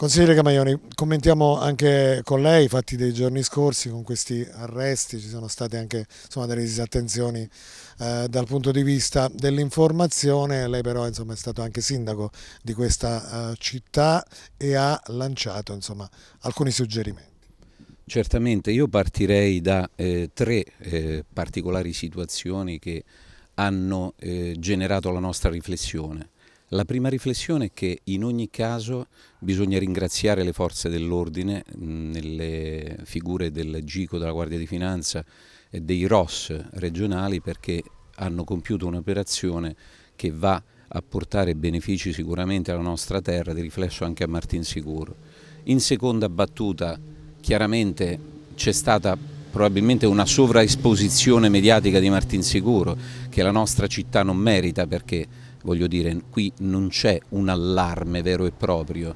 Consigliere Camaioni, commentiamo anche con lei i fatti dei giorni scorsi con questi arresti, ci sono state anche insomma, delle disattenzioni eh, dal punto di vista dell'informazione, lei però insomma, è stato anche sindaco di questa eh, città e ha lanciato insomma, alcuni suggerimenti. Certamente, io partirei da eh, tre eh, particolari situazioni che hanno eh, generato la nostra riflessione. La prima riflessione è che in ogni caso bisogna ringraziare le forze dell'ordine nelle figure del Gico, della Guardia di Finanza e dei ROS regionali perché hanno compiuto un'operazione che va a portare benefici sicuramente alla nostra terra, di riflesso anche a Martinsicuro. In seconda battuta chiaramente c'è stata probabilmente una sovraesposizione mediatica di Martinsicuro che la nostra città non merita perché Voglio dire, qui non c'è un allarme vero e proprio.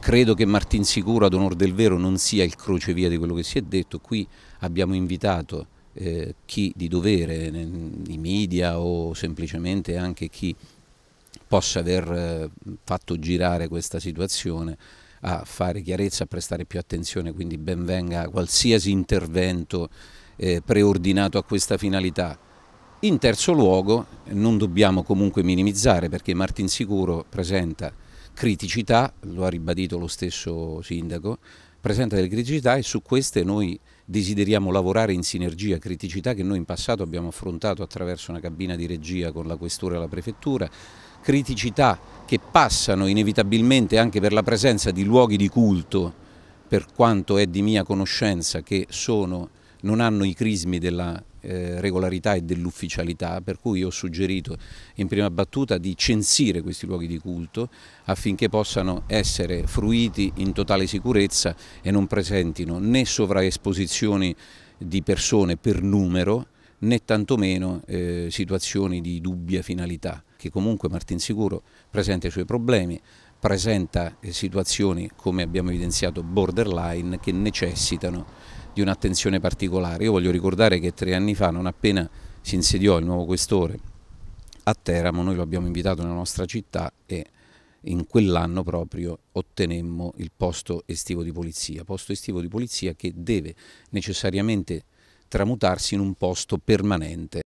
Credo che Martin Sicuro, ad onore del vero, non sia il crocevia di quello che si è detto. Qui abbiamo invitato eh, chi di dovere, i media o semplicemente anche chi possa aver eh, fatto girare questa situazione a fare chiarezza, a prestare più attenzione, quindi ben venga qualsiasi intervento eh, preordinato a questa finalità. In terzo luogo non dobbiamo comunque minimizzare perché Martinsicuro presenta criticità, lo ha ribadito lo stesso sindaco, presenta delle criticità e su queste noi desideriamo lavorare in sinergia, criticità che noi in passato abbiamo affrontato attraverso una cabina di regia con la questura e la prefettura, criticità che passano inevitabilmente anche per la presenza di luoghi di culto, per quanto è di mia conoscenza, che sono, non hanno i crismi della eh, regolarità e dell'ufficialità, per cui ho suggerito in prima battuta di censire questi luoghi di culto affinché possano essere fruiti in totale sicurezza e non presentino né sovraesposizioni di persone per numero né tantomeno eh, situazioni di dubbia finalità, che comunque Martin Sicuro presenta i suoi problemi, presenta eh, situazioni, come abbiamo evidenziato, borderline che necessitano di un'attenzione particolare. Io voglio ricordare che tre anni fa, non appena si insediò il nuovo questore a Teramo, noi lo abbiamo invitato nella nostra città e in quell'anno proprio ottenemmo il posto estivo di polizia, posto estivo di polizia che deve necessariamente tramutarsi in un posto permanente.